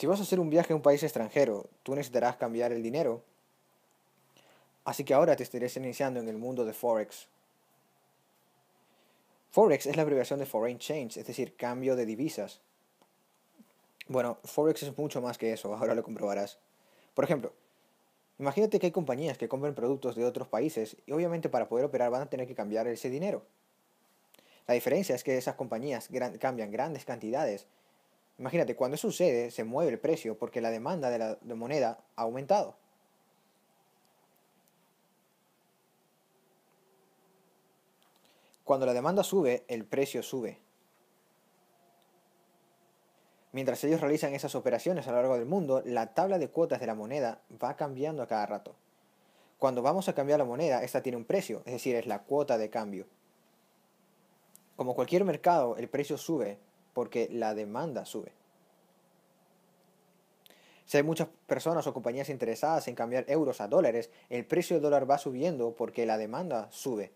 Si vas a hacer un viaje a un país extranjero, tú necesitarás cambiar el dinero. Así que ahora te estarás iniciando en el mundo de Forex. Forex es la abreviación de Foreign Change, es decir, cambio de divisas. Bueno, Forex es mucho más que eso, ahora lo comprobarás. Por ejemplo, imagínate que hay compañías que compran productos de otros países y obviamente para poder operar van a tener que cambiar ese dinero. La diferencia es que esas compañías cambian grandes cantidades Imagínate, cuando eso sucede, se mueve el precio porque la demanda de la moneda ha aumentado. Cuando la demanda sube, el precio sube. Mientras ellos realizan esas operaciones a lo largo del mundo, la tabla de cuotas de la moneda va cambiando a cada rato. Cuando vamos a cambiar la moneda, esta tiene un precio, es decir, es la cuota de cambio. Como cualquier mercado, el precio sube porque la demanda sube. Si hay muchas personas o compañías interesadas en cambiar euros a dólares, el precio del dólar va subiendo porque la demanda sube.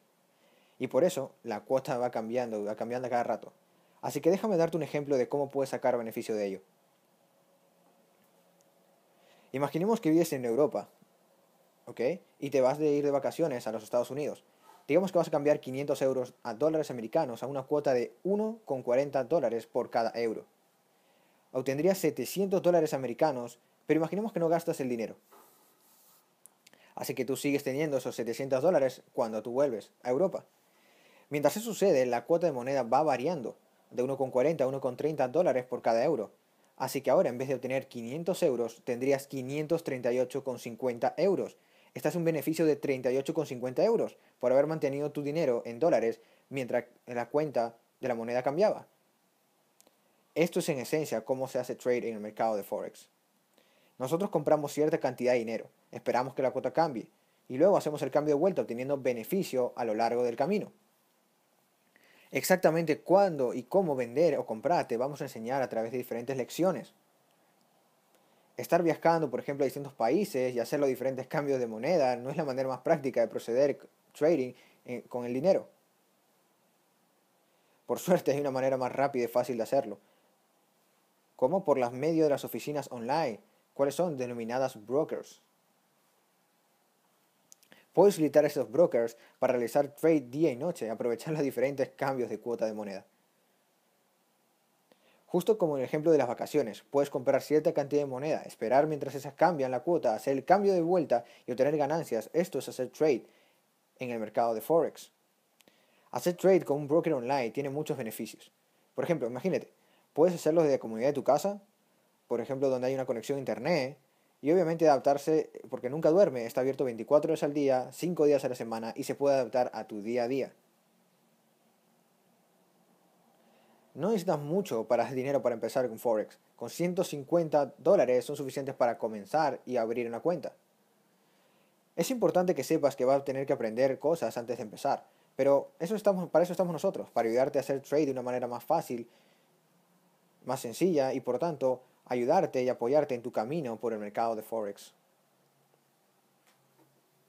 Y por eso la cuota va cambiando, va cambiando cada rato. Así que déjame darte un ejemplo de cómo puedes sacar beneficio de ello. Imaginemos que vives en Europa, ¿ok? Y te vas de ir de vacaciones a los Estados Unidos digamos que vas a cambiar 500 euros a dólares americanos a una cuota de 1,40 dólares por cada euro. Obtendrías 700 dólares americanos, pero imaginemos que no gastas el dinero. Así que tú sigues teniendo esos 700 dólares cuando tú vuelves a Europa. Mientras eso sucede, la cuota de moneda va variando de 1,40 a 1,30 dólares por cada euro. Así que ahora en vez de obtener 500 euros, tendrías 538,50 euros estás un beneficio de 38,50 euros por haber mantenido tu dinero en dólares mientras la cuenta de la moneda cambiaba. Esto es en esencia cómo se hace trade en el mercado de Forex. Nosotros compramos cierta cantidad de dinero, esperamos que la cuota cambie y luego hacemos el cambio de vuelta obteniendo beneficio a lo largo del camino. Exactamente cuándo y cómo vender o comprar te vamos a enseñar a través de diferentes lecciones. Estar viajando, por ejemplo, a distintos países y hacer los diferentes cambios de moneda no es la manera más práctica de proceder trading eh, con el dinero. Por suerte hay una manera más rápida y fácil de hacerlo. Como por las medios de las oficinas online, cuáles son denominadas brokers. Puedes utilizar esos brokers para realizar trade día y noche, y aprovechar los diferentes cambios de cuota de moneda. Justo como en el ejemplo de las vacaciones, puedes comprar cierta cantidad de moneda, esperar mientras esas cambian la cuota, hacer el cambio de vuelta y obtener ganancias. Esto es hacer trade en el mercado de Forex. Hacer trade con un broker online tiene muchos beneficios. Por ejemplo, imagínate, puedes hacerlo desde la comunidad de tu casa, por ejemplo, donde hay una conexión a internet, y obviamente adaptarse, porque nunca duerme, está abierto 24 horas al día, 5 días a la semana y se puede adaptar a tu día a día. No necesitas mucho para dinero para empezar con Forex. Con 150 dólares son suficientes para comenzar y abrir una cuenta. Es importante que sepas que vas a tener que aprender cosas antes de empezar, pero eso para eso estamos nosotros, para ayudarte a hacer trade de una manera más fácil, más sencilla y por tanto ayudarte y apoyarte en tu camino por el mercado de Forex.